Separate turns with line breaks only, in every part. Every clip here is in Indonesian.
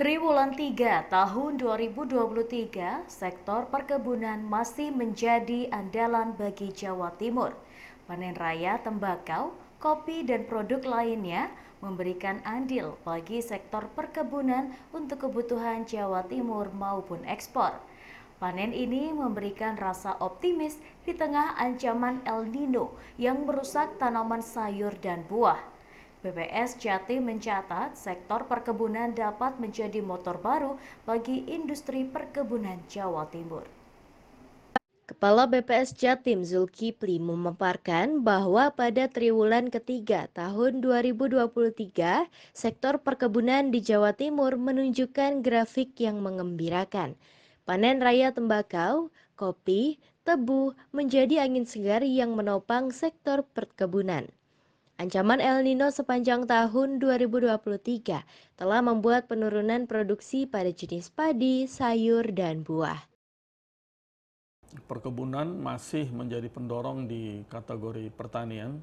Triwulan 3 tahun 2023, sektor perkebunan masih menjadi andalan bagi Jawa Timur. Panen raya tembakau, kopi, dan produk lainnya memberikan andil bagi sektor perkebunan untuk kebutuhan Jawa Timur maupun ekspor. Panen ini memberikan rasa optimis di tengah ancaman El Nino yang merusak tanaman sayur dan buah. BPS Jatim mencatat sektor perkebunan dapat menjadi motor baru bagi industri perkebunan Jawa Timur.
Kepala BPS Jatim Zulkifli memaparkan bahwa pada triwulan ketiga tahun 2023, sektor perkebunan di Jawa Timur menunjukkan grafik yang mengembirakan. Panen raya tembakau, kopi, tebu menjadi angin segar yang menopang sektor perkebunan. Ancaman El Nino sepanjang tahun 2023 telah membuat penurunan produksi pada jenis padi, sayur, dan buah.
Perkebunan masih menjadi pendorong di kategori pertanian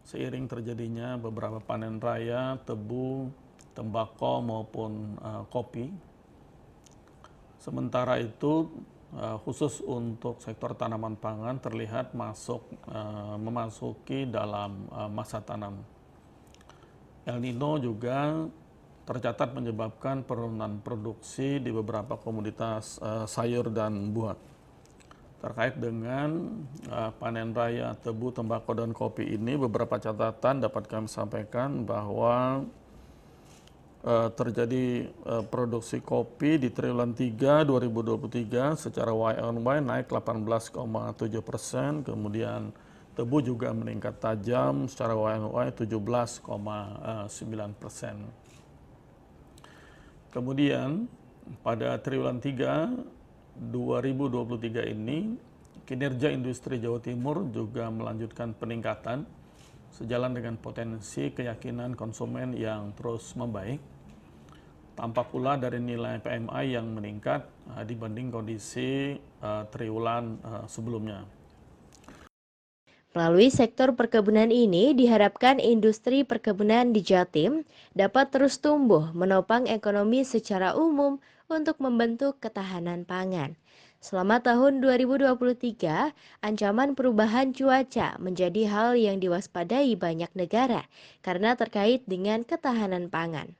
seiring terjadinya beberapa panen raya, tebu, tembakau maupun uh, kopi. Sementara itu Eh, khusus untuk sektor tanaman pangan terlihat masuk eh, memasuki dalam eh, masa tanam. El Nino juga tercatat menyebabkan penurunan produksi di beberapa komoditas sayur dan buah. Terkait dengan panen raya tebu, tembakau, dan kopi ini, beberapa catatan dapat kami sampaikan bahwa Eh, terjadi uh, produksi kopi di triwulan 3 2023 secara Y on Y naik 18,7 persen, kemudian tebu juga meningkat tajam secara Y on Y 17,9 persen. Kemudian pada triwulan 3 2023 ini kinerja industri Jawa Timur juga melanjutkan peningkatan sejalan dengan potensi keyakinan konsumen yang terus membaik. Tampak pula dari nilai PMI yang meningkat uh, dibanding kondisi uh, triwulan uh, sebelumnya.
Melalui sektor perkebunan ini, diharapkan industri perkebunan di Jatim dapat terus tumbuh menopang ekonomi secara umum untuk membentuk ketahanan pangan. Selama tahun 2023, ancaman perubahan cuaca menjadi hal yang diwaspadai banyak negara karena terkait dengan ketahanan pangan.